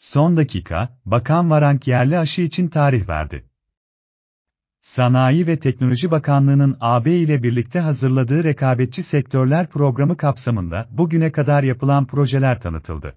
Son dakika, Bakan Varank yerli aşı için tarih verdi. Sanayi ve Teknoloji Bakanlığı'nın AB ile birlikte hazırladığı rekabetçi sektörler programı kapsamında bugüne kadar yapılan projeler tanıtıldı.